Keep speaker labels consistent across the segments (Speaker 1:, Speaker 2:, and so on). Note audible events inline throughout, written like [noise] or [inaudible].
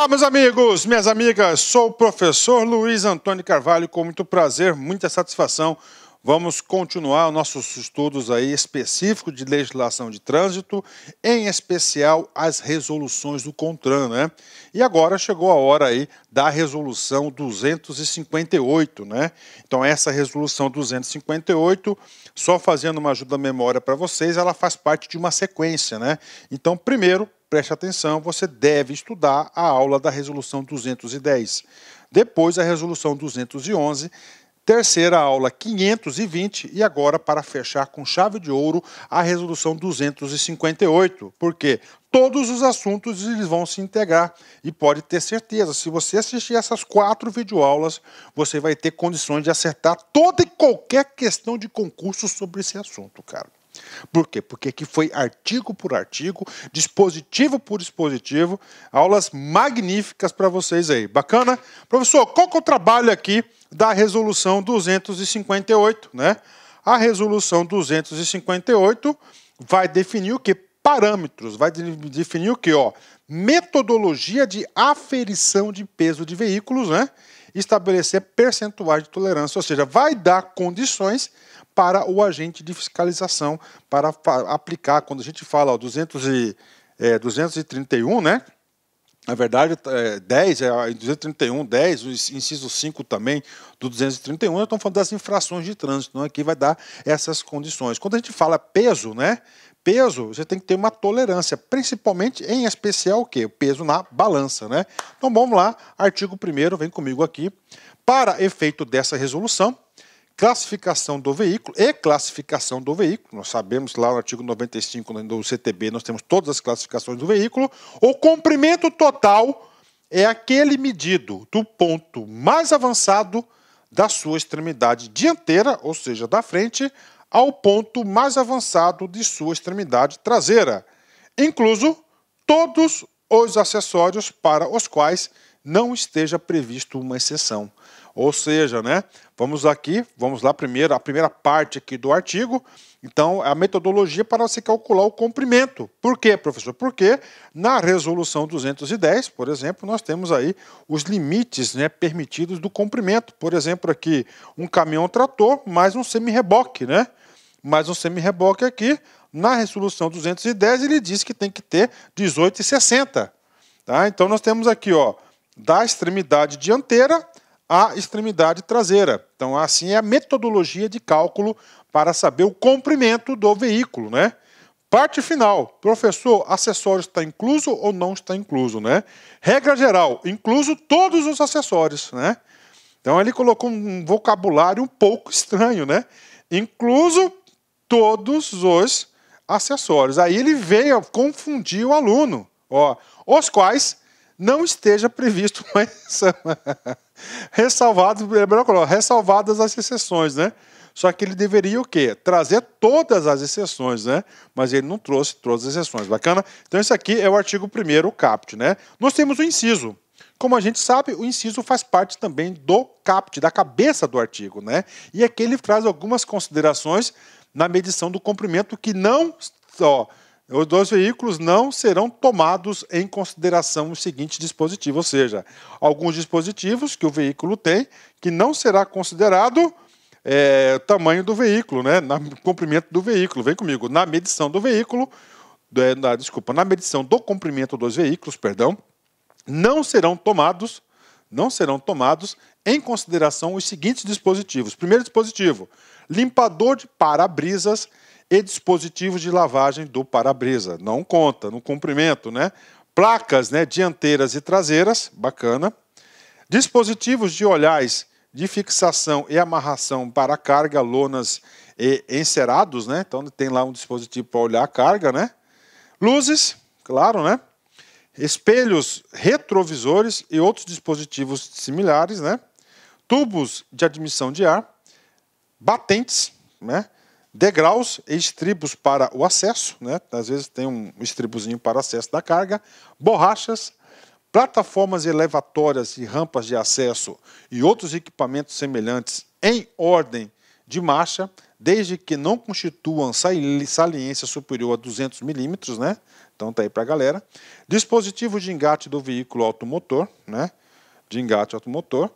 Speaker 1: Olá, meus amigos, minhas amigas. Sou o professor Luiz Antônio Carvalho. Com muito prazer, muita satisfação, vamos continuar nossos estudos aí específicos de legislação de trânsito, em especial as resoluções do CONTRAN, né? E agora chegou a hora aí da resolução 258, né? Então essa resolução 258, só fazendo uma ajuda à memória para vocês, ela faz parte de uma sequência, né? Então, primeiro, Preste atenção, você deve estudar a aula da resolução 210. Depois a resolução 211, terceira aula 520 e agora para fechar com chave de ouro a resolução 258, porque todos os assuntos eles vão se integrar e pode ter certeza, se você assistir essas quatro videoaulas, você vai ter condições de acertar toda e qualquer questão de concurso sobre esse assunto, cara. Por quê? Porque aqui foi artigo por artigo, dispositivo por dispositivo, aulas magníficas para vocês aí. Bacana? Professor, qual que é o trabalho aqui da resolução 258, né? A resolução 258 vai definir o que? Parâmetros, vai definir o que? Ó, metodologia de aferição de peso de veículos, né? Estabelecer percentuais de tolerância, ou seja, vai dar condições para o agente de fiscalização, para, aplicar. Quando a gente fala ó, 200 e, é, 231, né? Na verdade, é, 10, é, 231, 10, o inciso 5 também do 231, estão falando das infrações de trânsito, então aqui é? vai dar essas condições. Quando a gente fala peso, né? Peso, você tem que ter uma tolerância, principalmente em especial o quê? O peso na balança, né? Então vamos lá, artigo 1 vem comigo aqui. Para efeito dessa resolução, classificação do veículo e classificação do veículo. Nós sabemos lá no artigo 95 do CTB, nós temos todas as classificações do veículo. O comprimento total é aquele medido do ponto mais avançado da sua extremidade dianteira, ou seja, da frente, ao ponto mais avançado de sua extremidade traseira, incluso todos os acessórios para os quais não esteja previsto uma exceção. Ou seja, né, vamos aqui, vamos lá primeiro, a primeira parte aqui do artigo. Então, é a metodologia para se calcular o comprimento. Por quê, professor? Porque na resolução 210, por exemplo, nós temos aí os limites né, permitidos do comprimento. Por exemplo, aqui um caminhão trator mais um semi-reboque, né? Mais um semi-reboque aqui. Na resolução 210, ele diz que tem que ter 18,60. Tá? Então, nós temos aqui, ó, da extremidade dianteira a extremidade traseira. Então, assim é a metodologia de cálculo para saber o comprimento do veículo, né? Parte final, professor, acessório está incluso ou não está incluso, né? Regra geral, incluso todos os acessórios, né? Então ele colocou um vocabulário um pouco estranho, né? Incluso todos os acessórios. Aí ele veio confundir o aluno, ó, os quais não esteja previsto uma [laughs] ressalvados, é ressalvadas as exceções, né? Só que ele deveria o quê? Trazer todas as exceções, né? Mas ele não trouxe todas as exceções. Bacana? Então, isso aqui é o artigo 1 o CAPT, né? Nós temos o inciso. Como a gente sabe, o inciso faz parte também do CAPT, da cabeça do artigo, né? E aqui ele traz algumas considerações na medição do comprimento que não, ó, os dois veículos não serão tomados em consideração o seguinte dispositivo, ou seja, alguns dispositivos que o veículo tem que não será considerado é, o tamanho do veículo, né, na, comprimento do veículo. Vem comigo, na medição do veículo, é, na, desculpa, na medição do comprimento dos veículos, perdão, não serão tomados, não serão tomados em consideração os seguintes dispositivos. Primeiro dispositivo, limpador de para-brisas e dispositivos de lavagem do para-brisa. Não conta, no comprimento, né? Placas né, dianteiras e traseiras, bacana. Dispositivos de olhais de fixação e amarração para carga, lonas e encerados, né? Então tem lá um dispositivo para olhar a carga, né? Luzes, claro, né? Espelhos retrovisores e outros dispositivos similares, né? Tubos de admissão de ar, batentes, né? degraus e estribos para o acesso, né? às vezes tem um estribozinho para acesso da carga, borrachas, plataformas elevatórias e rampas de acesso e outros equipamentos semelhantes em ordem de marcha, desde que não constituam saliência superior a 200 milímetros, né? Então tá aí para a galera. Dispositivo de engate do veículo automotor, né? De engate automotor.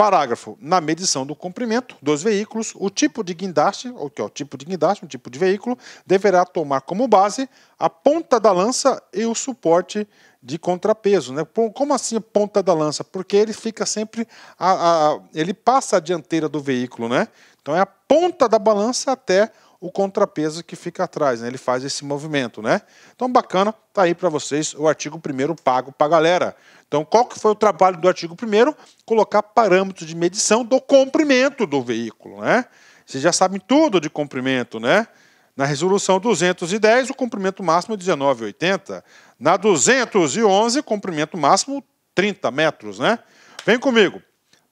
Speaker 1: Parágrafo. Na medição do comprimento dos veículos, o tipo de guindaste, o que é o tipo de guindaste, um tipo de veículo, deverá tomar como base a ponta da lança e o suporte de contrapeso. Né? Como assim a ponta da lança? Porque ele fica sempre. A, a, ele passa a dianteira do veículo, né? Então é a ponta da balança até o contrapeso que fica atrás, né? ele faz esse movimento, né? Então bacana, tá aí para vocês o artigo primeiro pago para galera. Então qual que foi o trabalho do artigo primeiro? Colocar parâmetros de medição do comprimento do veículo, né? Vocês já sabem tudo de comprimento, né? Na resolução 210, o comprimento máximo é 19,80. Na 211, o comprimento máximo 30 metros, né? Vem comigo.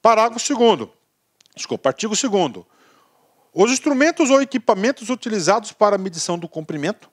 Speaker 1: Parágrafo 2 Desculpa, artigo 2 os instrumentos ou equipamentos utilizados para a medição do comprimento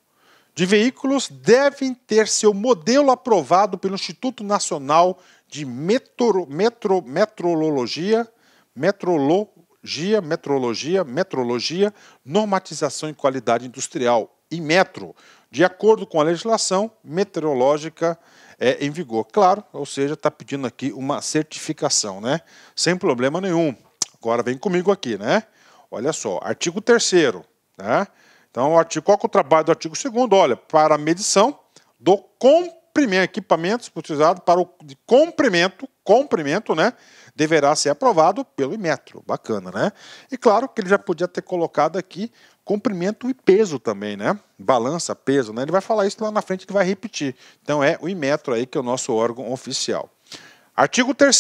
Speaker 1: de veículos devem ter seu modelo aprovado pelo Instituto Nacional de Metro, Metro, Metrologia, Metrologia, Metrologia, Metrologia, Normatização e Qualidade Industrial, e metro, de acordo com a legislação meteorológica é, em vigor. Claro, ou seja, está pedindo aqui uma certificação, né? Sem problema nenhum. Agora vem comigo aqui, né? Olha só, artigo 3 né? Então, artigo, qual é o trabalho do artigo 2 Olha, para a medição do comprimento, equipamentos utilizados para o comprimento, comprimento, né? Deverá ser aprovado pelo Imetro. Bacana, né? E claro que ele já podia ter colocado aqui comprimento e peso também, né? Balança, peso, né? Ele vai falar isso lá na frente que vai repetir. Então é o Imetro aí que é o nosso órgão oficial. Artigo 3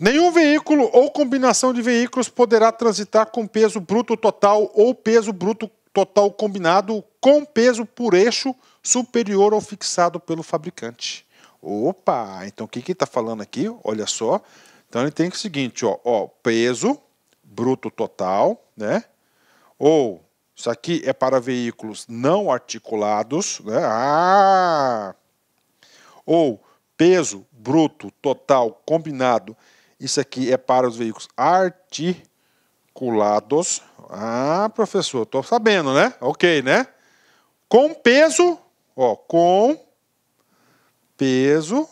Speaker 1: Nenhum veículo ou combinação de veículos poderá transitar com peso bruto total ou peso bruto total combinado com peso por eixo superior ao fixado pelo fabricante. Opa, então o que está falando aqui? Olha só. Então ele tem o seguinte, ó, ó, peso bruto total, né? Ou isso aqui é para veículos não articulados, né? Ah! Ou peso bruto total combinado isso aqui é para os veículos articulados. Ah, professor, estou sabendo, né? Ok, né? Com peso, ó, com peso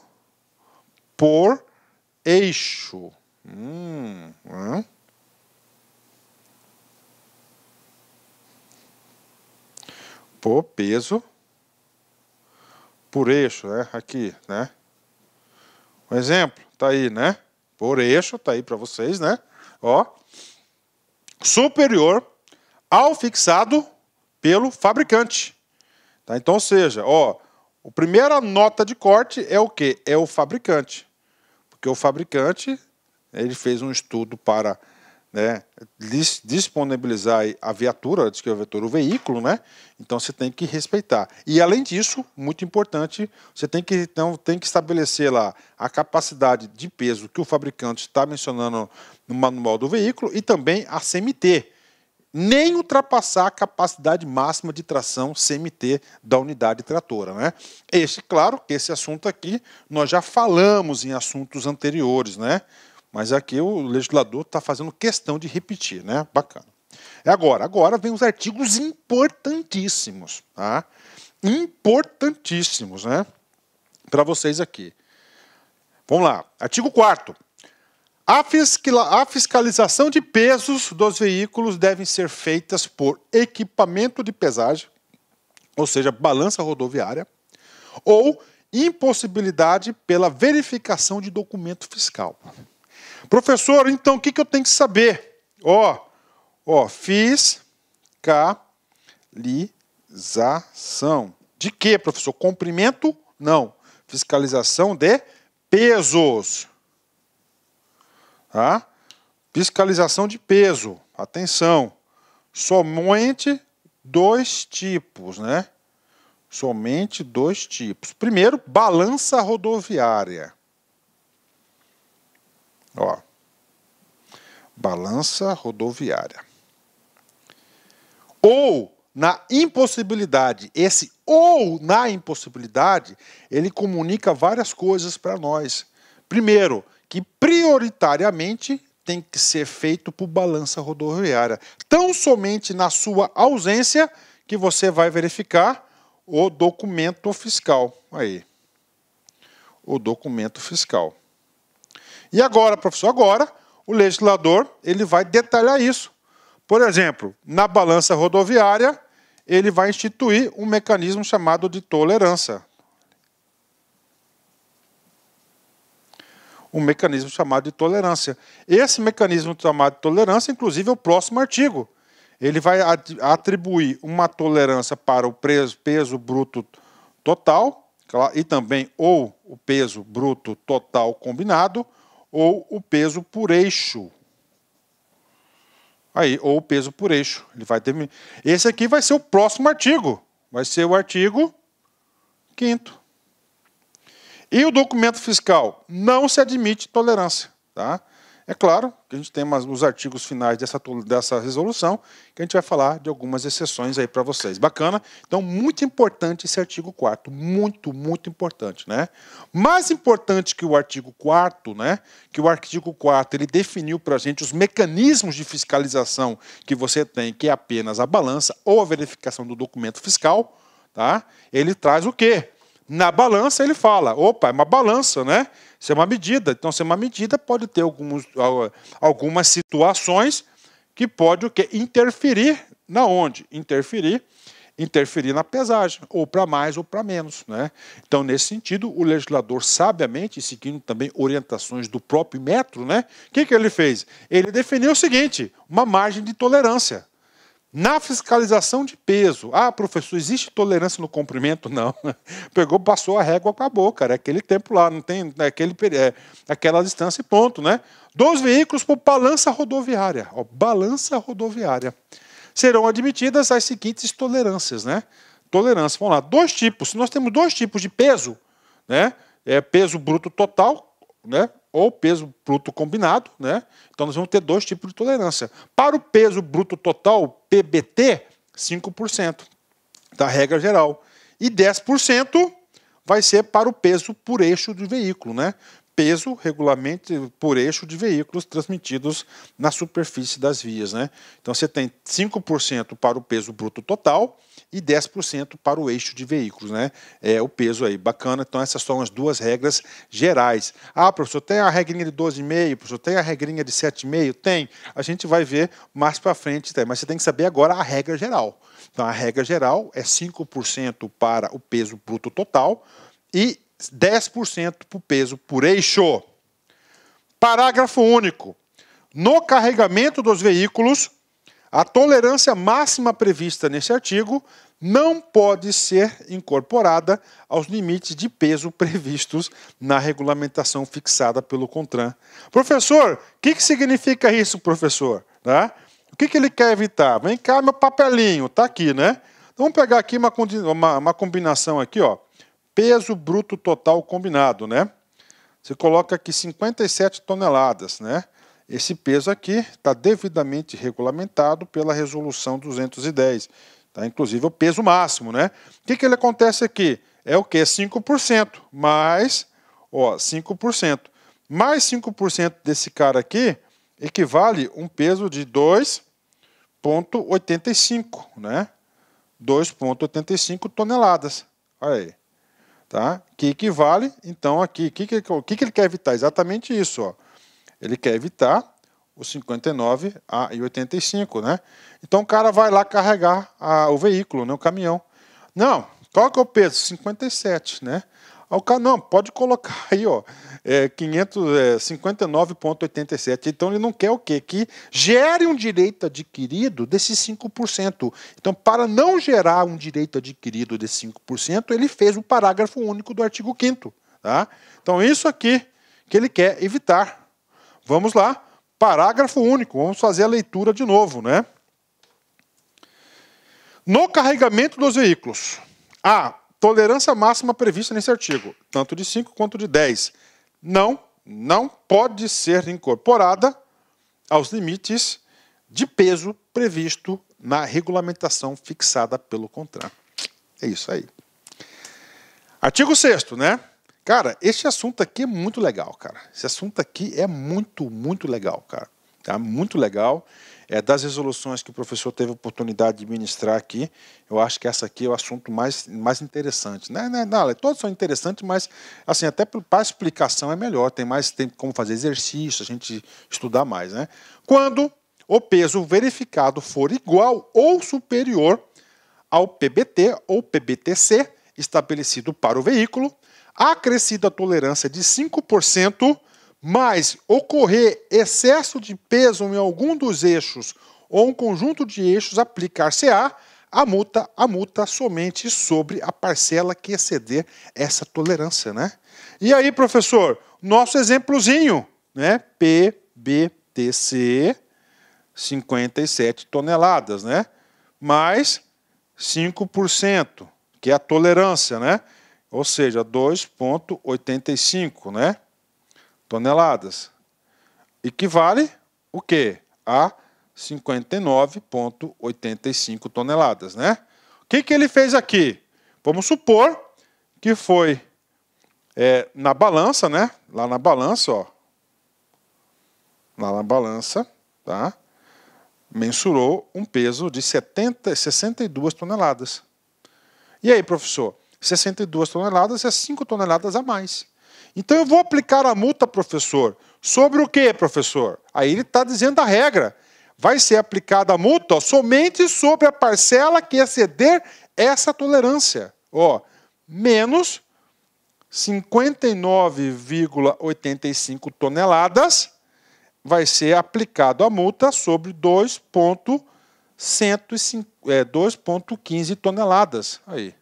Speaker 1: por eixo. Hum, hum. Por peso por eixo, né? Aqui, né? Um exemplo, tá aí, né? por eixo, tá aí para vocês, né? Ó, superior ao fixado pelo fabricante. Tá? Então, ou seja, ó, a primeira nota de corte é o que? É o fabricante. Porque o fabricante ele fez um estudo para né, disponibilizar a viatura, diz que a é vetor o veículo, né? Então você tem que respeitar. E além disso, muito importante, você tem que então tem que estabelecer lá a capacidade de peso que o fabricante está mencionando no manual do veículo e também a CMT, nem ultrapassar a capacidade máxima de tração CMT da unidade tratora, né? Este, claro, esse assunto aqui nós já falamos em assuntos anteriores, né? Mas aqui o legislador está fazendo questão de repetir, né? Bacana. É agora. Agora vem os artigos importantíssimos, tá? Importantíssimos, né? Para vocês aqui. Vamos lá. Artigo 4 a, fiscalização de pesos dos veículos devem ser feitas por equipamento de pesagem, ou seja, balança rodoviária, ou impossibilidade pela verificação de documento fiscal. Professor, então o que, que eu tenho que saber? Ó, ó, fiscalização. De que, professor? Comprimento? Não. Fiscalização de pesos. Tá? Fiscalização de peso. Atenção. Somente dois tipos, né? Somente dois tipos. Primeiro, balança rodoviária. Ó, balança rodoviária. Ou na impossibilidade, esse ou na impossibilidade, ele comunica várias coisas para nós. Primeiro, que prioritariamente tem que ser feito por balança rodoviária. Tão somente na sua ausência que você vai verificar o documento fiscal. Aí. O documento fiscal. E agora, professor, agora o legislador ele vai detalhar isso. Por exemplo, na balança rodoviária, ele vai instituir um mecanismo chamado de tolerância. Um mecanismo chamado de tolerância. Esse mecanismo chamado de tolerância, inclusive, é o próximo artigo. Ele vai atribuir uma tolerância para o peso bruto total e também ou o peso bruto total combinado, ou o peso por eixo. Aí, ou o peso por eixo. Ele vai ter... Esse aqui vai ser o próximo artigo. Vai ser o artigo quinto. E o documento fiscal não se admite tolerância. Tá? É claro que a gente tem umas, os artigos finais dessa, dessa resolução, que a gente vai falar de algumas exceções aí para vocês. Bacana? Então, muito importante esse artigo 4 muito, muito importante, né? Mais importante que o artigo 4 né? Que o artigo 4 ele definiu para a gente os mecanismos de fiscalização que você tem, que é apenas a balança ou a verificação do documento fiscal, tá? Ele traz o quê? Na balança ele fala, opa, é uma balança, né? Isso é uma medida. Então, se é uma medida, pode ter alguns, algumas situações que pode o quê? Interferir na onde? Interferir, interferir na pesagem, ou para mais ou para menos. Né? Então, nesse sentido, o legislador, sabiamente, seguindo também orientações do próprio metro, né? o que, que ele fez? Ele definiu o seguinte: uma margem de tolerância. Na fiscalização de peso, ah, professor, existe tolerância no comprimento? Não. [laughs] Pegou, passou a régua, com a cara. É aquele tempo lá, não tem é aquele, é, aquela distância e ponto, né? Dois veículos por balança rodoviária. Ó, balança rodoviária. Serão admitidas as seguintes tolerâncias, né? Tolerância, vamos lá. Dois tipos. Nós temos dois tipos de peso, né? É peso bruto total, né? ou peso bruto combinado, né? Então nós vamos ter dois tipos de tolerância. Para o peso bruto total, PBT, 5% da regra geral. E 10% vai ser para o peso por eixo do veículo, né? peso regulamente por eixo de veículos transmitidos na superfície das vias. Né? Então você tem 5% para o peso bruto total e 10% para o eixo de veículos. Né? É o peso aí, bacana. Então essas são as duas regras gerais. Ah, professor, tem a regrinha de 12,5, professor, tem a regrinha de 7,5? Tem. A gente vai ver mais para frente, tem. Tá? mas você tem que saber agora a regra geral. Então a regra geral é 5% para o peso bruto total e 10% para o peso por eixo. Parágrafo único. No carregamento dos veículos, a tolerância máxima prevista nesse artigo não pode ser incorporada aos limites de peso [laughs] previstos na regulamentação fixada pelo CONTRAN. Professor, o que, que significa isso, professor? Tá? O que, que ele quer evitar? Vem cá, meu papelinho, tá aqui, né? vamos pegar aqui uma, uma, uma combinação aqui, ó peso bruto total combinado, né? Você coloca aqui 57 toneladas, né? Esse peso aqui está devidamente regulamentado pela resolução 210, tá? Inclusive o peso máximo, né? O que, que ele acontece aqui? É o que? 5% mais, ó, 5%. Mais 5% desse cara aqui equivale um peso de 2,85, né? 2,85 toneladas. Olha aí tá? que equivale, então, aqui. O que, que, que, que ele quer evitar? Exatamente isso. Ó. Ele quer evitar o 59 a, e 85, né? Então o cara vai lá carregar a, o veículo, né, o caminhão. Não, qual que é o peso? 57, né? Aí o cara, não, pode colocar aí, ó, é, 559,87. É, então ele não quer o quê? Que gere um direito adquirido desses 5%. Então, para não gerar um direito adquirido desses 5%, ele fez o um parágrafo único do artigo 5 tá? Então, isso aqui que ele quer evitar. Vamos lá, parágrafo único, vamos fazer a leitura de novo, né? No carregamento dos veículos, a tolerância máxima prevista nesse artigo, tanto de 5 quanto de 10, não, não pode ser incorporada aos limites de peso previsto na regulamentação fixada pelo contrato. É isso aí. Artigo 6 né? Cara, esse assunto aqui é muito legal, cara. Esse assunto aqui é muito, muito legal, cara. Tá muito legal é, das resoluções que o professor teve oportunidade de ministrar aqui, eu acho que essa aqui é o assunto mais, mais interessante. Né? Não, né, não, todos são interessantes, mas assim até para explicação é melhor, tem mais tem como fazer exercício, a gente estudar mais. Né? Quando o peso verificado for igual ou superior ao PBT ou PBTC estabelecido para o veículo, acrescida a tolerância de 5% mas ocorrer excesso de peso em algum dos eixos ou um conjunto de eixos, aplicar-se-á a multa, a multa somente sobre a parcela que exceder essa tolerância, né? E aí, professor, nosso exemplozinho, né? PBTC 57 toneladas, né? Mais 5%, que é a tolerância, né? Ou seja, 2,85, né? toneladas, equivale o quê? A 59,85 toneladas, né? O que, que ele fez aqui? Vamos supor que foi é, na balança, né? Lá na balança, ó. Lá na balança, tá? Mensurou um peso de 70, 62 toneladas. E aí, professor? 62 toneladas é 5 toneladas a mais. Então eu vou aplicar a multa, professor. Sobre o que, professor? Aí ele está dizendo a regra. Vai ser aplicada a multa somente sobre a parcela que exceder essa tolerância. Ó, menos 59,85 toneladas vai ser aplicado a multa sobre 2,15 é, toneladas. Aí.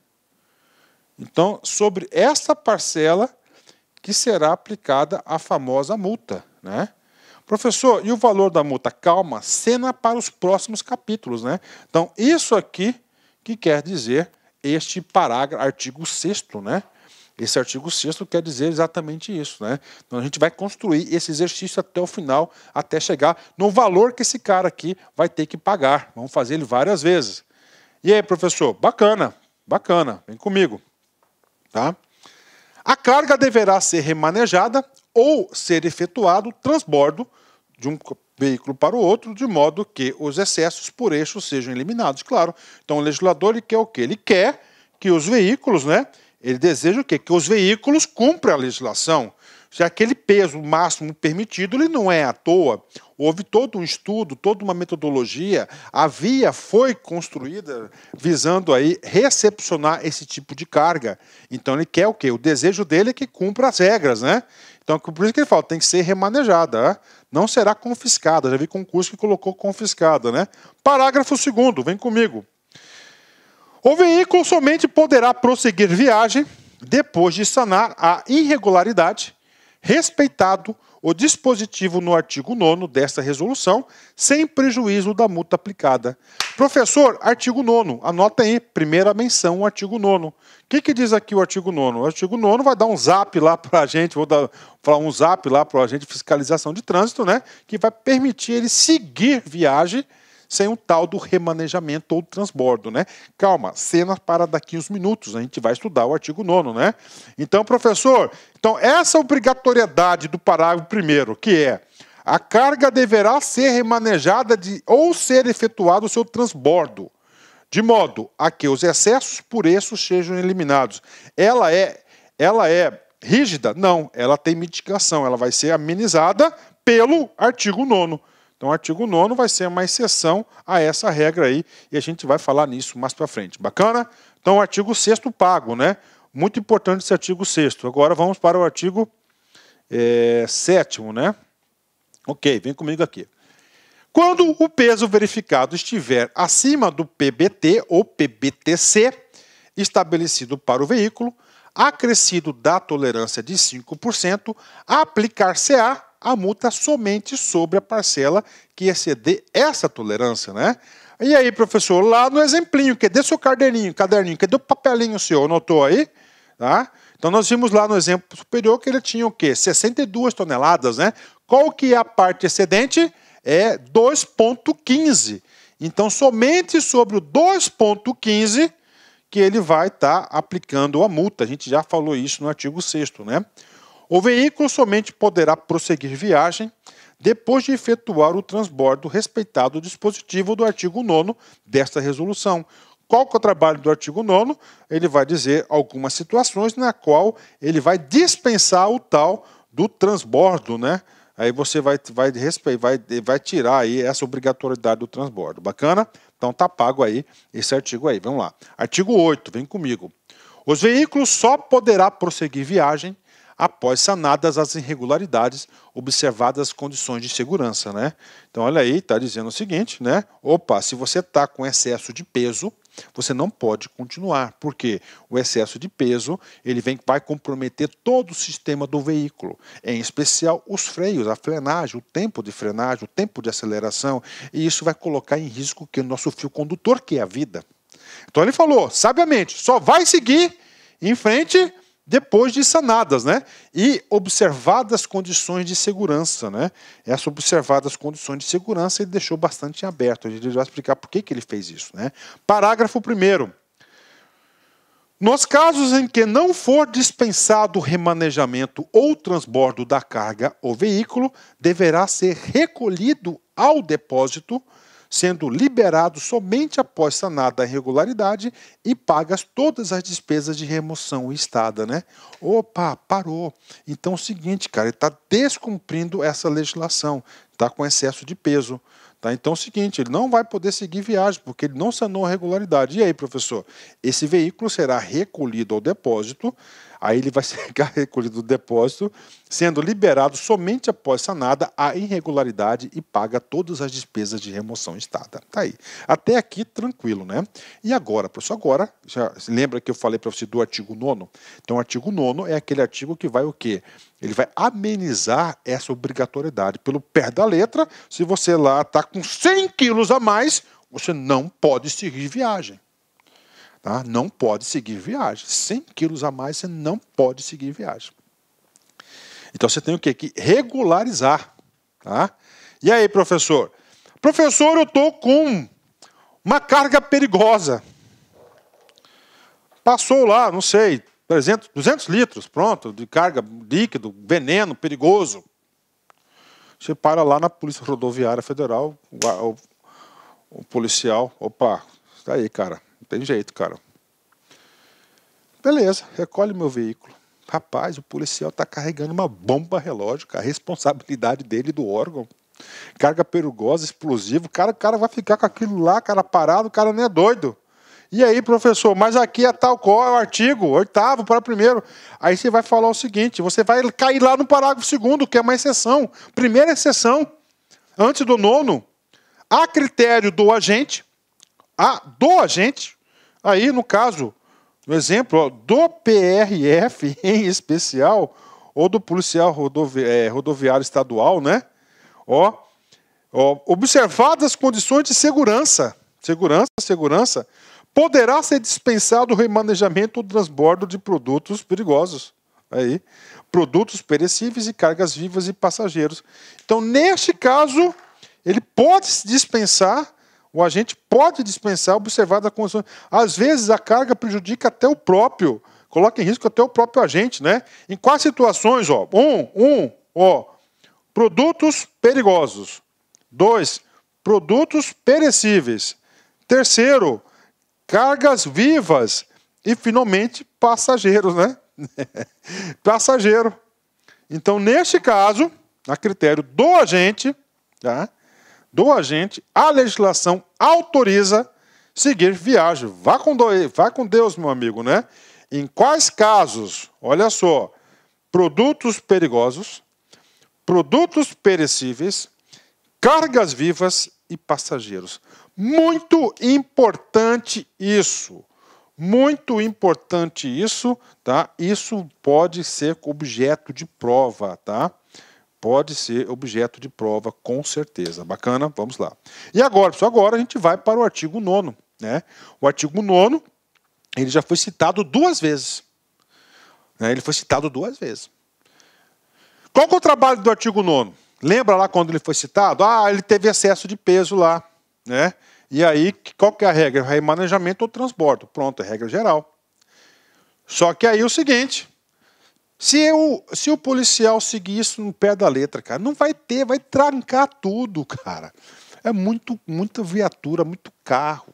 Speaker 1: Então, sobre esta parcela que será aplicada a famosa multa. Né? Professor, e o valor da multa? Calma, cena para os próximos capítulos. Né? Então, isso aqui que quer dizer este parágrafo, artigo 6 né? Esse artigo 6 quer dizer exatamente isso, né? Então a gente vai construir esse exercício até o final, até chegar no valor que esse cara aqui vai ter que pagar. Vamos fazer ele várias vezes. E aí, professor? Bacana, bacana, vem comigo. Tá? A carga deverá ser remanejada ou ser efetuado transbordo de um veículo para o outro, de modo que os excessos por eixo sejam eliminados, claro. Então o legislador ele quer o quê? Ele quer que os veículos, né? Ele deseja o quê? Que os veículos cumpram a legislação. Se aquele peso máximo permitido ele não é à toa, Houve todo um estudo, toda uma metodologia. A via foi construída visando aí recepcionar esse tipo de carga. Então ele quer o quê? O desejo dele é que cumpra as regras, né? Então, por isso que ele fala, tem que ser remanejada, né? não será confiscada. Já vi concurso que colocou confiscada, né? Parágrafo 2 vem comigo. O veículo somente poderá prosseguir viagem depois de sanar a irregularidade, respeitado o dispositivo no artigo 9 desta resolução, sem prejuízo da multa aplicada. Professor, artigo 9, anota aí, primeira menção, o artigo 9. O que, que diz aqui o artigo 9? O artigo 9 vai dar um zap lá para a gente, vou dar, falar um zap lá para o agente de fiscalização de trânsito, né? Que vai permitir ele seguir viagem sem o tal do remanejamento ou transbordo, né? Calma, cena para daqui uns minutos, a gente vai estudar o artigo 9, né? Então, professor, então essa obrigatoriedade do parágrafo primeiro, que é a carga deverá ser remanejada de, ou ser efetuado o seu transbordo, de modo a que os excessos por isso sejam eliminados. Ela é, ela é rígida? Não, ela tem mitigação, ela vai ser amenizada pelo artigo 9 então, o artigo 9 vai ser uma exceção a essa regra aí, e a gente vai falar nisso mais para frente. Bacana? Então, o artigo 6 pago, né? Muito importante esse artigo 6 Agora vamos para o artigo é, 7 né? Ok, vem comigo aqui. Quando o peso verificado estiver acima do PBT ou PBTC estabelecido para o veículo, acrescido da tolerância de 5%, aplicar-se-á a multa somente sobre a parcela que exceder essa tolerância, né? E aí, professor, lá no exemplinho, cadê é seu caderninho, caderninho, cadê é o papelinho seu? Anotou aí? Tá? Então nós vimos lá no exemplo superior que ele tinha o quê? 62 toneladas, né? Qual que é a parte excedente? É 2.15. Então somente sobre o 2.15 que ele vai estar tá aplicando a multa. A gente já falou isso no artigo 6 né? O veículo somente poderá prosseguir viagem depois de efetuar o transbordo respeitado o dispositivo do artigo 9 desta resolução. Qual que é o trabalho do artigo 9? Ele vai dizer algumas situações na qual ele vai dispensar o tal do transbordo, né? Aí você vai, vai, vai, vai tirar aí essa obrigatoriedade do transbordo. Bacana? Então tá pago aí esse artigo aí. Vamos lá. Artigo 8, vem comigo. Os veículos só poderá prosseguir viagem após sanadas as irregularidades, observadas as condições de segurança, né? Então, olha aí, está dizendo o seguinte, né? Opa, se você está com excesso de peso, você não pode continuar, porque o excesso de peso ele vem vai comprometer todo o sistema do veículo, em especial os freios, a frenagem, o tempo de frenagem, o tempo de aceleração, e isso vai colocar em risco que o nosso fio condutor, que é a vida. Então ele falou, sabiamente, só vai seguir em frente depois de sanadas, né? E observadas condições de segurança, né? Essas observadas condições de segurança ele deixou bastante em aberto. gente vai explicar por que, que ele fez isso, né? Parágrafo 1 Nos casos em que não for dispensado o remanejamento ou transbordo da carga ou veículo, deverá ser recolhido ao depósito sendo liberado somente após sanada a irregularidade e pagas todas as despesas de remoção e estada, né? Opa, parou. Então é o seguinte, cara, ele está descumprindo essa legislação, está com excesso de peso. Tá? Então é o seguinte, ele não vai poder seguir viagem, porque ele não sanou a regularidade. E aí, professor? Esse veículo será recolhido ao depósito Aí ele vai [laughs] ser recolhido do depósito, sendo liberado somente após sanada a irregularidade e paga todas as despesas de remoção estada. Tá aí. Até aqui, tranquilo, né? E agora, professor, agora, já lembra que eu falei para você do artigo 9? Então, o artigo 9 é aquele artigo que vai o quê? Ele vai amenizar essa obrigatoriedade. Pelo pé da letra, se você lá está com 100 quilos a mais, você não pode seguir viagem. Tá? Não pode seguir viagem. 100 quilos a mais você não pode seguir viagem. Então você tem o quê? que regularizar. Tá? E aí, professor? Professor, eu estou com uma carga perigosa. Passou lá, não sei, 300, 200 litros, pronto, de carga líquido, veneno, perigoso. Você para lá na Polícia Rodoviária Federal, o, o, o policial, opa, está aí, cara, não tem jeito, cara. Beleza, recolhe meu veículo. Rapaz, o policial está carregando uma bomba relógio, cara. A responsabilidade dele do órgão. Carga perigosa, explosivo. Cara, o cara vai ficar com aquilo lá, cara, parado, o cara nem é doido. E aí, professor, mas aqui é tal qual é o artigo, oitavo para primeiro. Aí você vai falar o seguinte: você vai cair lá no parágrafo segundo, que é uma exceção. Primeira exceção, antes do nono, a critério do agente, a, do agente, Aí, no caso, no exemplo, ó, do PRF [laughs] em especial, ou do policial rodovi é, rodoviário estadual, né? Ó, ó, observadas as condições de segurança, segurança, segurança, poderá ser dispensado o remanejamento ou transbordo de produtos perigosos. Aí, produtos perecíveis e cargas vivas e passageiros. Então, neste caso, ele pode dispensar o agente pode dispensar observada a condição. Às vezes a carga prejudica até o próprio, coloca em risco até o próprio agente, né? Em quais situações, ó? Um, um, ó, produtos perigosos. Dois, produtos perecíveis. Terceiro, cargas vivas e finalmente passageiros, né? [laughs] Passageiro. Então, neste caso, a critério do agente, tá? do agente, a legislação autoriza seguir viagem. Vá com, do... Vá com Deus, meu amigo, né? Em quais casos? Olha só: produtos perigosos, produtos perecíveis, cargas vivas e passageiros. Muito importante isso. Muito importante isso, tá? Isso pode ser objeto de prova, tá? pode ser objeto de prova com certeza. Bacana? Vamos lá. E agora, pessoal, agora a gente vai para o artigo 9. Né? O artigo 9 ele já foi citado duas vezes. Né? Ele foi citado duas vezes. Qual que é o trabalho do artigo 9? Lembra lá quando ele foi citado? Ah, ele teve excesso de peso lá. Né? E aí, qual que é a regra? Remanejamento ou transbordo. Pronto, é regra geral. Só que aí é o seguinte, se, eu, se o policial seguir isso no pé da letra, cara, não vai ter, vai trancar tudo, [laughs] cara. É muito, muita viatura, muito carro.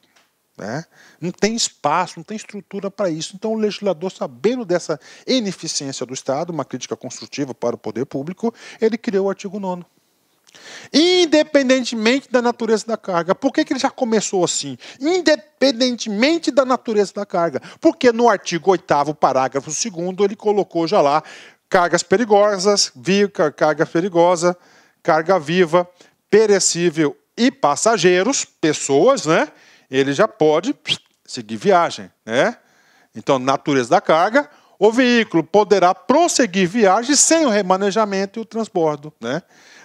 Speaker 1: Né? Não tem espaço, não tem estrutura para isso. Então, o legislador, sabendo dessa ineficiência do Estado, uma crítica construtiva para o poder público, ele criou o artigo 9. Independentemente da natureza da carga. Por que, que ele já começou assim? Independentemente da natureza da carga. Porque no artigo 8, parágrafo 2, ele colocou já lá cargas perigosas, carga perigosa, carga viva, perecível e passageiros, pessoas, né? Ele já pode seguir viagem, né? Então, natureza da carga, o veículo poderá prosseguir viagem sem o remanejamento e o transbordo, né?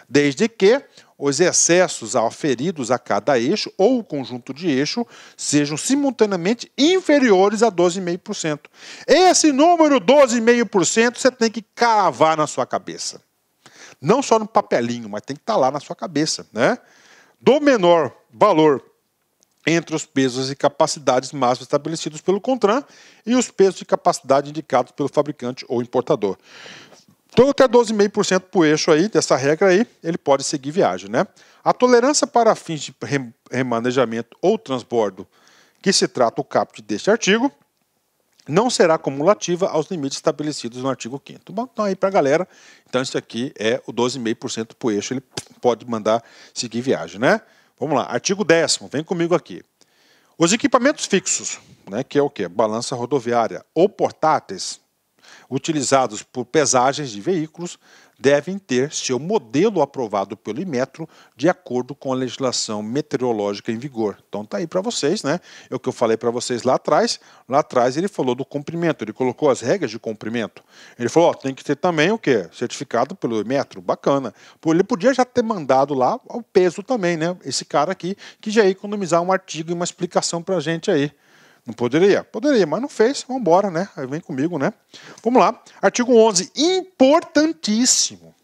Speaker 1: desde que os excessos aferidos a cada eixo ou conjunto de eixo sejam simultaneamente inferiores a 12,5%. Esse número 12,5% você tem que cavar na sua cabeça. Não só no papelinho, mas tem que estar tá lá na sua cabeça, né? Do menor valor entre os pesos e capacidades máximos estabelecidos pelo CONTRAN e os pesos e capacidade indicados pelo fabricante ou importador. Então, até 12,5% para por eixo aí, dessa regra aí, ele pode seguir viagem, né? A tolerância para fins de remanejamento ou transbordo que se trata o caput deste artigo não será cumulativa aos limites estabelecidos no artigo 5 Bom, então aí para a galera, então isso aqui é o 12,5% por eixo, ele pode mandar seguir viagem, né? Vamos lá, artigo 10 vem comigo aqui. Os equipamentos fixos, né, que é o que? Balança rodoviária ou portáteis, utilizados por pesagens de veículos devem ter seu modelo aprovado pelo Imetro de acordo com a legislação meteorológica em vigor. Então tá aí para vocês, né? É o que eu falei para vocês lá atrás. Lá atrás ele falou do comprimento, ele colocou as regras de comprimento. Ele falou, tem que ter também o quê? Certificado pelo Imetro, bacana. Ele podia já ter mandado lá o peso também, né? Esse cara aqui que já ia economizar um artigo e uma explicação para a gente aí. Não poderia? Poderia, mas não fez. Vamos embora, né? Vem comigo, né? Vamos lá. Artigo 11, importantíssimo.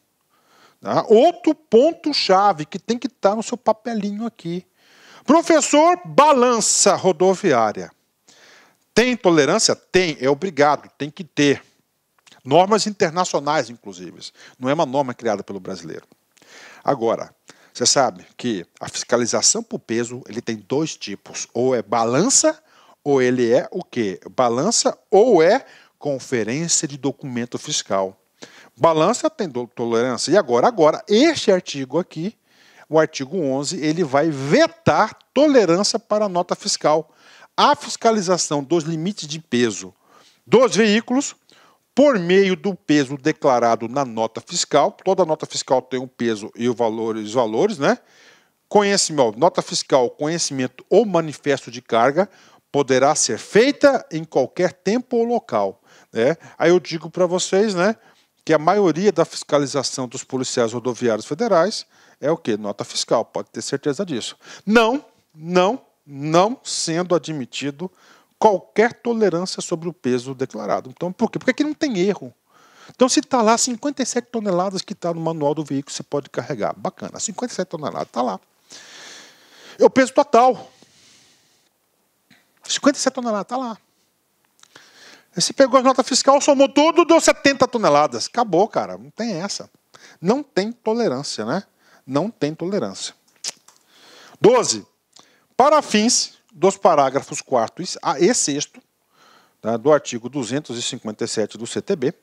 Speaker 1: Tá? Outro ponto-chave que tem que estar tá no seu papelinho aqui. Professor, balança rodoviária. Tem tolerância? Tem, é obrigado, tem que ter. Normas internacionais, inclusive. Não é uma norma criada pelo brasileiro. Agora, você sabe que a fiscalização por peso ele tem dois tipos: ou é balança ou ele é o que? Balança ou é conferência de documento fiscal. Balança tem tolerância. E agora, agora, este artigo aqui, o artigo 11, ele vai vetar tolerância para nota fiscal. A fiscalização dos limites de peso dos veículos por meio do peso declarado na nota fiscal. Toda nota fiscal tem um peso e o valor, os valores, né? Conhecimento, nota fiscal, conhecimento ou manifesto de carga poderá ser feita em qualquer tempo ou local. Né? Aí eu digo para vocês né, que a maioria da fiscalização dos policiais rodoviários federais é o quê? Nota fiscal, pode ter certeza disso. Não, não, não sendo admitido qualquer tolerância sobre o peso declarado. Então, por quê? Porque aqui não tem erro. Então, se está lá 57 toneladas que está no manual do veículo, você pode carregar. Bacana, 57 toneladas, está lá. É o peso total. 57 toneladas, está lá. você pegou a nota fiscal, somou tudo, deu 70 toneladas. Acabou, cara. Não tem essa. Não tem tolerância, né? Não tem tolerância. 12. Para fins dos parágrafos 4 e 6 ah, tá, do artigo 257 do CTB,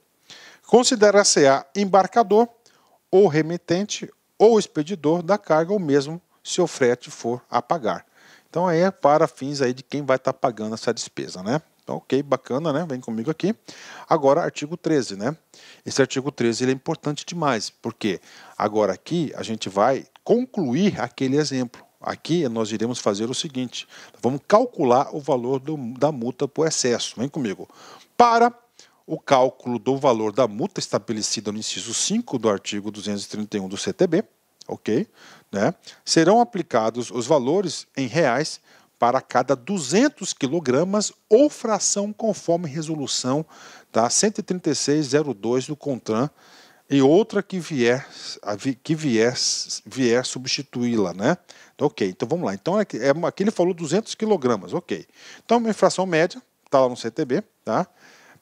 Speaker 1: considera se a embarcador ou remetente ou expedidor da carga, ou mesmo se o frete for a pagar. Então aí é para fins aí de quem vai estar tá pagando essa despesa, né? Então, ok, bacana, né? Vem comigo aqui. Agora, artigo 13, né? Esse artigo 13 ele é importante demais, porque agora aqui a gente vai concluir aquele exemplo. Aqui nós iremos fazer o seguinte: vamos calcular o valor do, da multa por excesso. Vem comigo. Para o cálculo do valor da multa estabelecida no inciso 5 do artigo 231 do CTB, ok? Né? Serão aplicados os valores em reais para cada 200 quilogramas ou fração conforme resolução da 13602 do CONTRAN e outra que vier que vier, vier substituí-la, né? Tá ok, então vamos lá. Então aqui, é, aqui ele falou 200 quilogramas, ok. Então uma infração média, está lá no CTB, tá?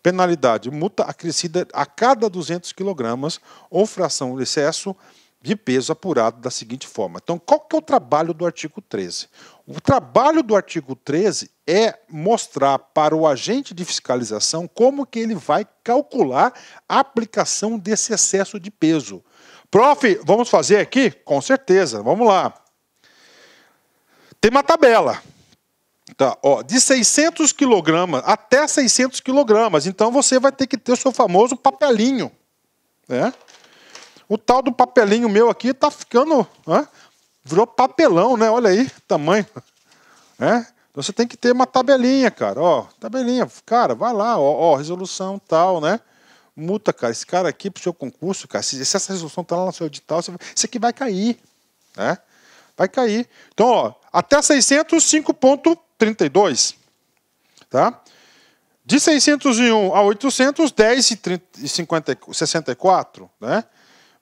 Speaker 1: Penalidade, multa acrescida a cada 200 quilogramas ou fração de excesso de peso apurado da seguinte forma. Então, qual que é o trabalho do artigo 13? O trabalho do artigo 13 é mostrar para o agente de fiscalização como que ele vai calcular a aplicação desse excesso de peso. Prof, vamos fazer aqui? Com certeza, vamos lá. Tem uma tabela. Tá, ó, de 600 quilogramas até 600 quilogramas. Então, você vai ter que ter o seu famoso papelinho. Né? O tal do papelinho meu aqui tá ficando. Né? Virou papelão, né? Olha aí, tamanho. Né? Então você tem que ter uma tabelinha, cara. Ó, tabelinha, cara, vai lá, ó, ó resolução tal, né? Multa, cara, esse cara aqui pro seu concurso, cara, se, se essa resolução tá lá no seu edital, você, isso aqui vai cair, né? Vai cair. Então, ó, até 605.32, tá? De 601 a 800, 10 e 30, né?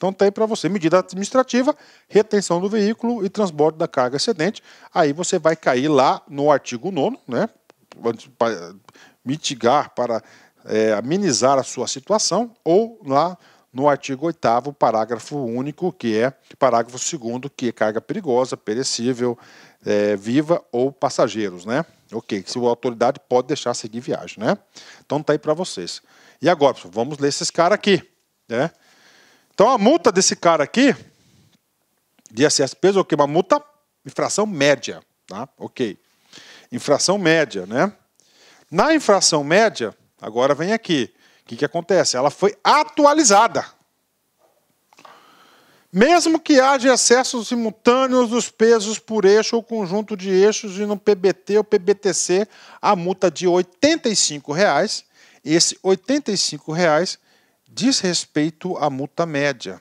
Speaker 1: Então tem para você medida administrativa, retenção do veículo e transbordo da carga excedente. Aí você vai cair lá no artigo 9, né? Para mitigar, para é, amenizar a sua situação, ou lá no artigo 8 parágrafo único, que é parágrafo 2 que é carga perigosa, perecível, é, viva ou passageiros, né? Ok, se a autoridade pode deixar seguir viagem, né? Então tá aí para vocês. E agora, vamos ler esses caras aqui, né? Então a multa desse cara aqui, de excesso de peso, é o quê? Uma multa, infração média. Tá? Ok. Infração média, né? Na infração média, agora vem aqui. O que, que acontece? Ela foi atualizada. Mesmo que haja excessos simultâneos dos pesos por eixo ou conjunto de eixos e no PBT ou PBTC, a multa de R$ 85,00, esse R$ 85,00 diz respeito à multa média.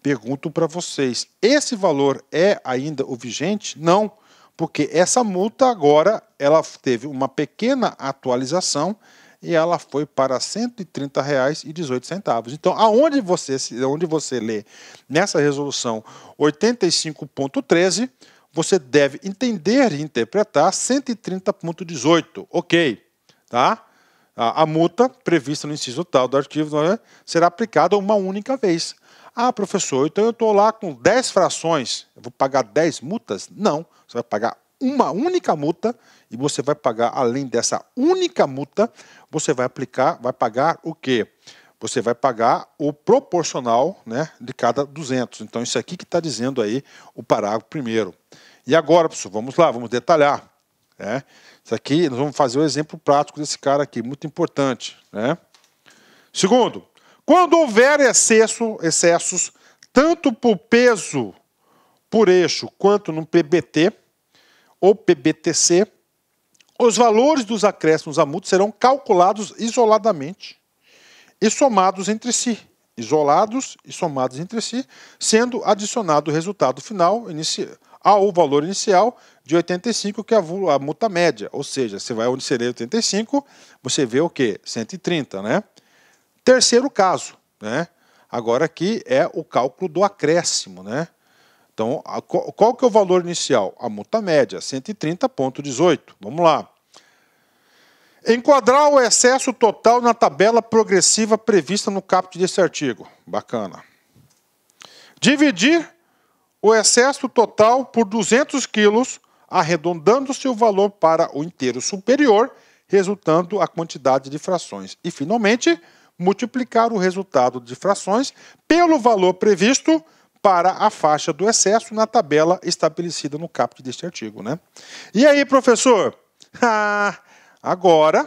Speaker 1: Pergunto para vocês: esse valor é ainda o vigente? Não, porque essa multa agora ela teve uma pequena atualização e ela foi para R$ 130,18. Então, aonde você, onde você lê nessa resolução 85.13, você deve entender e interpretar 130.18. OK, tá? a, a multa prevista no inciso tal do artigo né, será aplicada uma única vez. Ah, professor, então eu estou lá com 10 frações, eu vou pagar 10 multas? Não, você vai pagar uma única multa e você vai pagar, além dessa única multa, você vai aplicar, vai pagar o quê? Você vai pagar o proporcional né, de cada 200. Então, isso aqui que está dizendo aí o parágrafo primeiro. E agora, professor, vamos lá, vamos detalhar. Né? Isso aqui, nós vamos fazer o um exemplo prático desse cara aqui, muito importante. Né? Segundo, quando houver excesso, excessos, tanto por peso por eixo quanto no PBT ou PBTC, os valores dos acréscimos à multa serão calculados isoladamente e somados entre si, isolados e somados entre si, sendo adicionado o resultado final inici ao valor inicial de 85, que é a, multa média. Ou seja, você vai onde seria 85, você vê o quê? 130, né? Terceiro caso, né? Agora aqui é o cálculo do acréscimo, né? Então, qual que é o valor inicial? A multa média, 130,18. Vamos lá. Enquadrar o excesso total na tabela progressiva prevista no caput desse artigo. Bacana. Dividir o excesso total por 200 quilos, arredondando-se o valor para o inteiro superior, resultando a quantidade de frações. E, finalmente, multiplicar o resultado de frações pelo valor previsto para a faixa do excesso na tabela estabelecida no caput deste artigo. Né? E aí, professor? [laughs] Ah, agora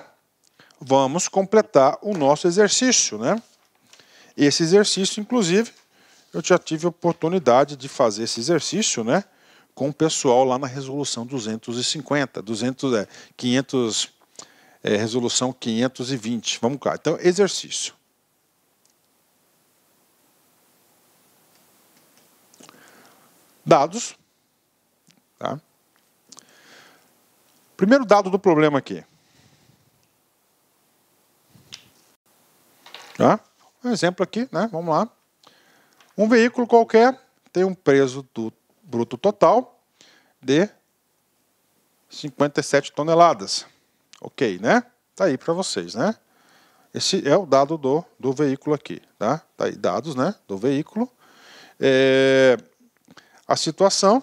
Speaker 1: vamos completar o nosso exercício. Né? Esse exercício, inclusive, eu já tive oportunidade de fazer esse exercício, né? Com o pessoal lá na resolução 250, 200, é, 500, é, resolução 520. Vamos cá. Então, exercício. Dados. Tá? Primeiro dado do problema aqui. Tá? Um exemplo aqui, né? Vamos lá. Um veículo qualquer tem um peso do bruto total de 57 toneladas. Ok, né? Tá aí para vocês, né? Esse é o dado do, do veículo aqui, tá? Tá aí dados, né? Do veículo. É, a situação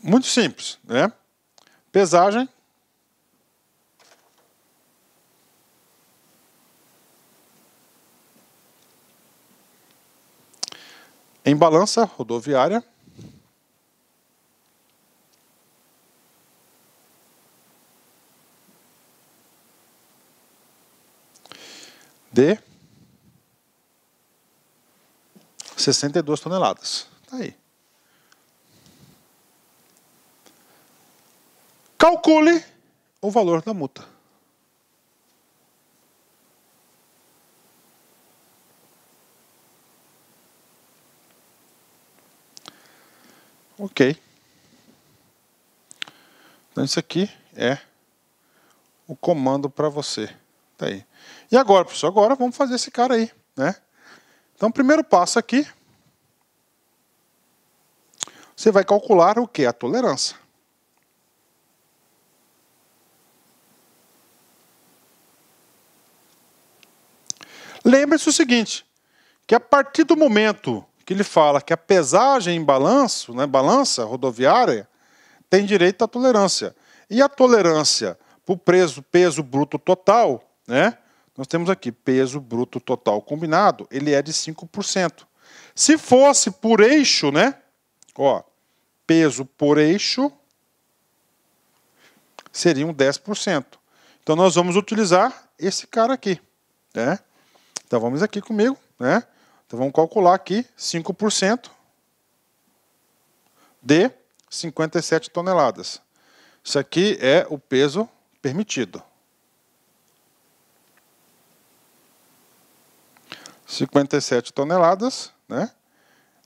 Speaker 1: muito simples, né? Pesagem Em balança rodoviária, de 62 toneladas. Tá aí. Calcule o valor da multa. Ok. Então isso aqui é o comando para você. Tá aí. E agora, professor, agora vamos fazer esse cara aí, né? Então, primeiro passo aqui, você vai calcular o que? A tolerância. Lembre-se o seguinte, que a partir do momento que ele fala que a pesagem em balanço, né, balança rodoviária, tem direito à tolerância. E a tolerância para o peso, peso bruto total, né, nós temos aqui peso bruto total combinado, ele é de 5%. Se fosse por eixo, né? Ó, peso por eixo seria um 10%. Então nós vamos utilizar esse cara aqui, né? Então vamos aqui comigo, né? Então vamos calcular aqui 5% de 57 toneladas. Isso aqui é o peso permitido. 57 toneladas, né?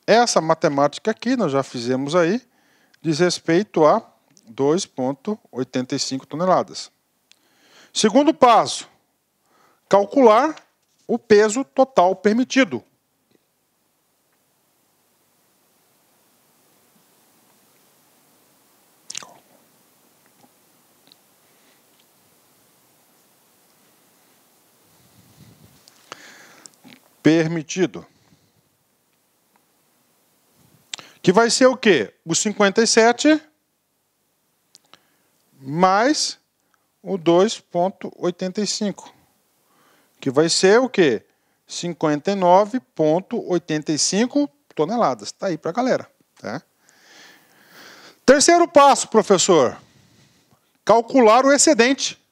Speaker 1: Essa matemática aqui nós já fizemos aí diz respeito a 2.85 toneladas. Segundo passo, calcular o peso total permitido, permitido. Que vai ser o quê? O 57 mais o 2.85. Que vai ser o quê? 59.85 toneladas. Está aí para a galera. Tá? Terceiro passo, professor. Calcular o excedente.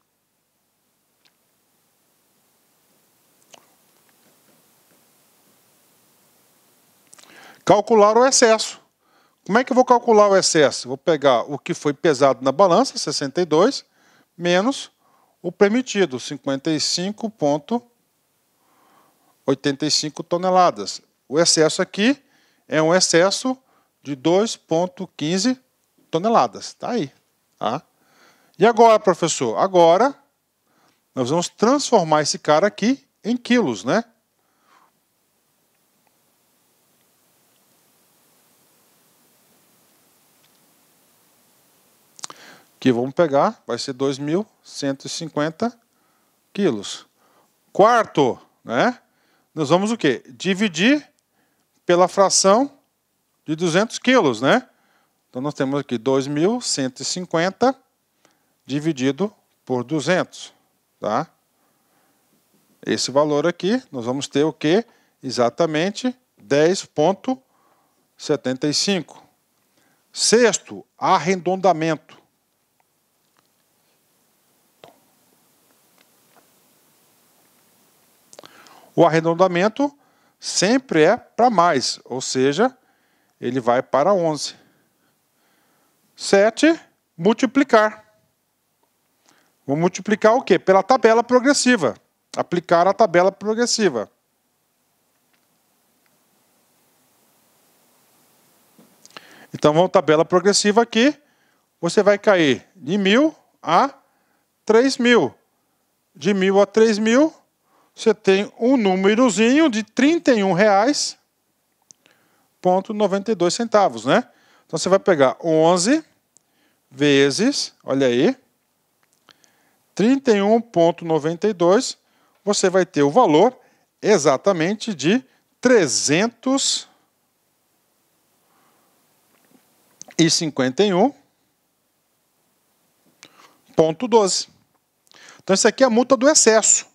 Speaker 1: calcular o excesso. Como é que eu vou calcular o excesso? Vou pegar o que foi pesado na balança, 62, menos o permitido, 55,85 toneladas. O excesso aqui é um excesso de 2,15 toneladas. Está aí. Tá? E agora, professor? Agora nós vamos transformar esse cara aqui em quilos, né? que vamos pegar, vai ser 2.150 quilos. Quarto, né? Nós vamos o quê? Dividir pela fração de 200 quilos, né? Então nós temos aqui 2.150 dividido por 200, tá? Esse valor aqui, nós vamos ter o quê? Exatamente 10,75. Sexto, arredondamento. O arredondamento sempre é para mais, ou seja, ele vai para 11. 7, multiplicar. Vou multiplicar o quê? Pela tabela progressiva. Aplicar a tabela progressiva. Então, vamos tabela progressiva aqui. Você vai cair de 1.000 a 3.000. De 1.000 a 3.000 você tem um númerozinho de R$ 31,92, né? Então você vai pegar 11 vezes, olha aí, 31,92, você vai ter o valor exatamente de 300 e 51,12. Então, isso aqui é a multa do excesso.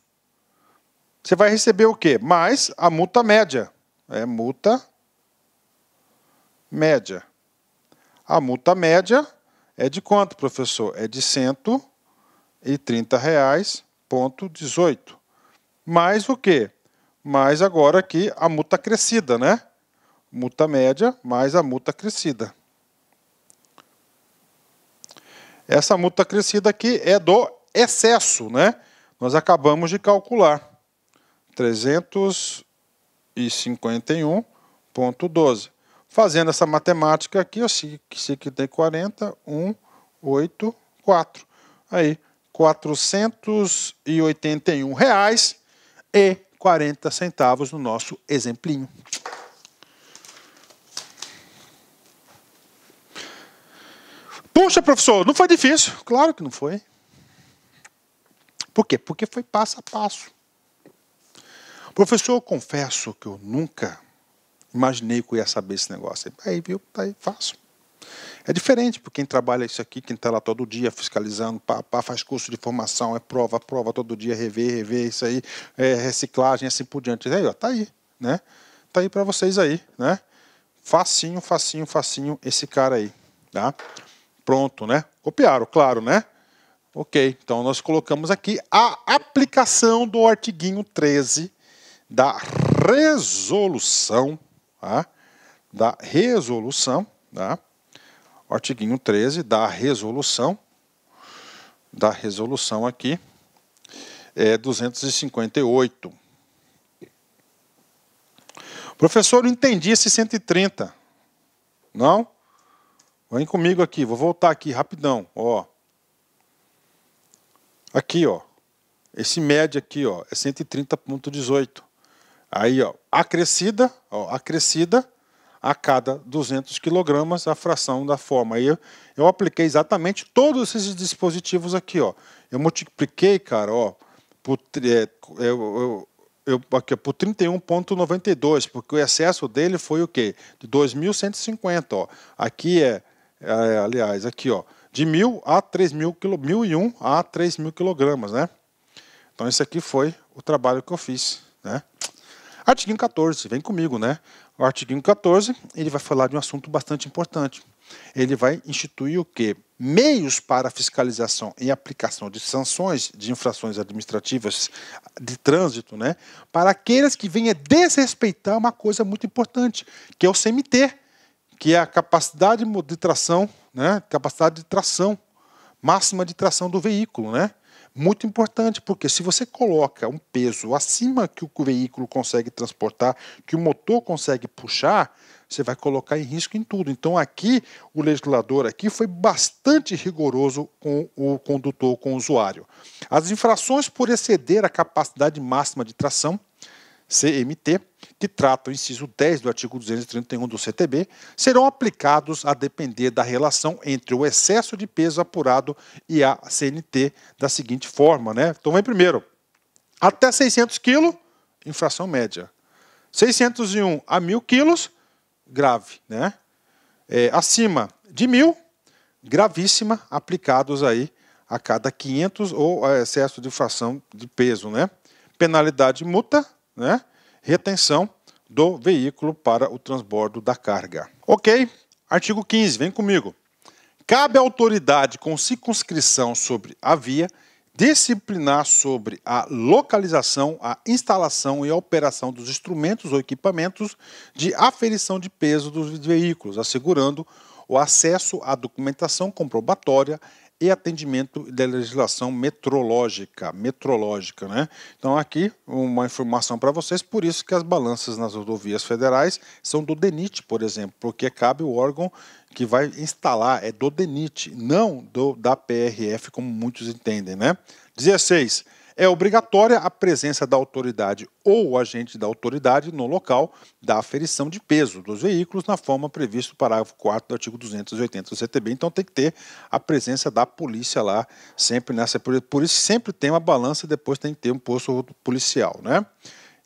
Speaker 1: Você vai receber o quê? Mais a multa média. É multa média. A multa média é de quanto, professor? É de R$ 130,18. Mais o quê? Mais agora aqui a multa crescida, né? Multa média mais a multa crescida. Essa multa crescida aqui é do excesso, né? Nós acabamos de calcular. 351.12. Fazendo essa matemática aqui, eu sei que tem 40, 1, 8, 4. Aí, 481 reais e 40 centavos no nosso exemplinho. Puxa, professor, não foi difícil. Claro que não foi. Por quê? Porque foi passo a passo. Professor, confesso que eu nunca imaginei que eu ia saber esse negócio. Aí, viu, tá aí, faço. É diferente para quem trabalha isso aqui, quem está lá todo dia fiscalizando, pá, pá, faz curso de formação, é prova, prova todo dia, rever, rever, isso aí, é reciclagem, assim por diante. aí, ó, tá aí, né? Tá aí para vocês aí, né? Facinho, facinho, facinho esse cara aí, tá? Pronto, né? Copiaram, claro, né? Ok, então nós colocamos aqui a aplicação do artiguinho 13 da resolução, tá? da resolução, tá? artiguinho 13 da resolução, da resolução aqui, é 258. Professor, eu entendi esse 130. Não? Vem comigo aqui, vou voltar aqui rapidão, ó. Aqui, ó. Esse médio aqui, ó, é 130.18. Aí, ó, acrescida, ó, acrescida a cada 200 quilogramas a fração da forma. Aí eu, eu apliquei exatamente todos esses dispositivos aqui, ó. Eu multipliquei, cara, ó, por, é, eu, eu, eu, aqui, por 31,92, porque o excesso dele foi o quê? De 2.150, ó. Aqui é, é, aliás, aqui, ó, de 1.000 a 3.000, 1.001 a 3.000 quilogramas, né? Então, esse aqui foi o trabalho que eu fiz, né? Artigo 14, vem comigo, né? O artigo 14, ele vai falar de um assunto bastante importante. Ele vai instituir o quê? Meios para fiscalização e aplicação de sanções de infrações administrativas de trânsito, né? Para aqueles que venham desrespeitar uma coisa muito importante, que é o CMT, que é a capacidade de tração, né? Capacidade de tração máxima de tração do veículo, né? muito importante, porque se você coloca um peso acima que o veículo consegue transportar, que o motor consegue puxar, você vai colocar em risco em tudo. Então aqui o legislador aqui foi bastante rigoroso com o condutor, com o usuário. As infrações por exceder a capacidade máxima de tração, CMT, que trata o inciso 10 do artigo 231 do CTB, serão aplicados a depender da relação entre o excesso de peso apurado e a CNT da seguinte forma, né? Então vem primeiro, até 600 quilos, infração média. 601 a 1.000 quilos, grave, né? É, acima de 1.000, gravíssima, aplicados aí a cada 500 ou a é, excesso de infração de peso, né? Penalidade multa, né? retenção do veículo para o transbordo da carga. Ok, artigo 15, vem comigo. Cabe à autoridade com circunscrição sobre a via disciplinar sobre a localização, a instalação e a operação dos instrumentos ou equipamentos de aferição de peso dos veículos, assegurando o acesso à documentação comprobatória e atendimento da legislação metrológica, metrológica, né? Então aqui uma informação para vocês, por isso que as balanças nas rodovias federais são do DENIT, por exemplo, porque cabe o órgão que vai instalar, é do DENIT, não do da PRF como muitos entendem, né? 16 é obrigatória a presença da autoridade ou agente da autoridade no local da aferição de peso dos veículos na forma prevista no parágrafo 4 do artigo 280 do CTB. Então tem que ter a presença da polícia lá sempre nessa. Por isso sempre tem uma balança e depois tem que ter um posto policial, né?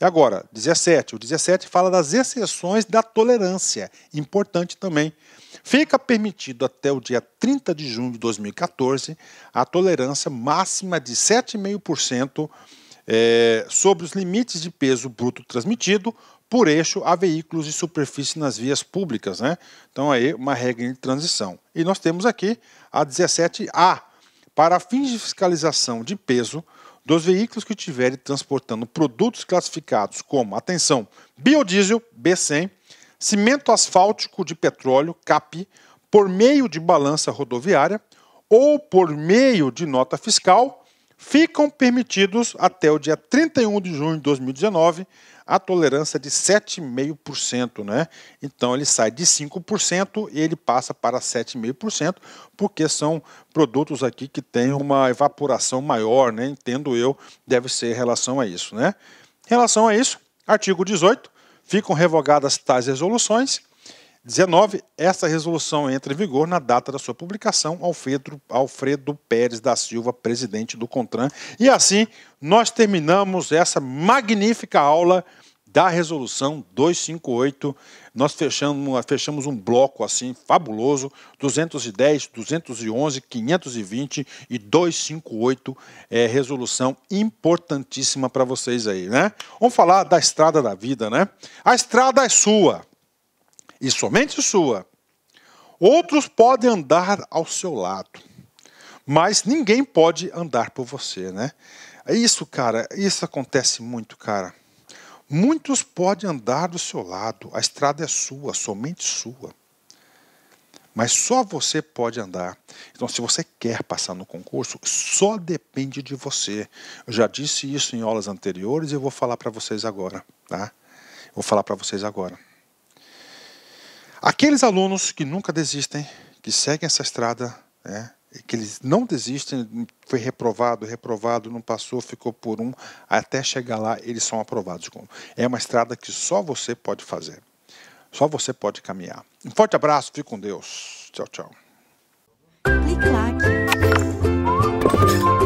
Speaker 1: E agora, 17. O 17 fala das exceções da tolerância. Importante também Fica permitido até o dia 30 de junho de 2014 a tolerância máxima de 7,5% é, sobre os limites de peso bruto transmitido por eixo a veículos de superfície nas vias públicas. Né? Então, aí, uma regra de transição. E nós temos aqui a 17A. Para fins de fiscalização de peso, dos veículos que estiverem transportando produtos classificados como, atenção, biodiesel B100, cimento asfáltico de petróleo, CAP, por meio de balança rodoviária ou por meio de nota fiscal, ficam permitidos até o dia 31 de junho de 2019 a tolerância de 7,5%, né? Então ele sai de 5% e ele passa para 7,5%, porque são produtos aqui que têm uma evaporação maior, né? Entendo eu, deve ser em relação a isso, né? Em relação a isso, artigo 18, Ficam revogadas tais resoluções. 19. esta resolução entra em vigor na data da sua publicação, Alfredo, Alfredo Pérez da Silva, presidente do CONTRAN. E assim nós terminamos essa magnífica aula da resolução 258. Nós fechamos, fechamos um bloco assim fabuloso, 210, 211, 520 e 258, é, resolução importantíssima para vocês aí, né? Vamos falar da estrada da vida, né? A estrada é sua e somente sua. Outros podem andar ao seu lado, mas ninguém pode andar por você, né? Isso, cara, isso acontece muito, cara Muitos podem andar do seu lado, a estrada é sua, somente sua. Mas só você pode andar. Então, se você quer passar no concurso, só depende de você. Eu já disse isso em aulas anteriores e eu vou falar para vocês agora, tá? Vou falar para vocês agora. Aqueles alunos que nunca desistem, que seguem essa estrada, né? que eles não desistem, foi reprovado, reprovado, não passou, ficou por um, até chegar lá eles são aprovados. É uma estrada que só você pode fazer, só você pode caminhar. Um forte abraço, fique com Deus. Tchau, tchau. Clique,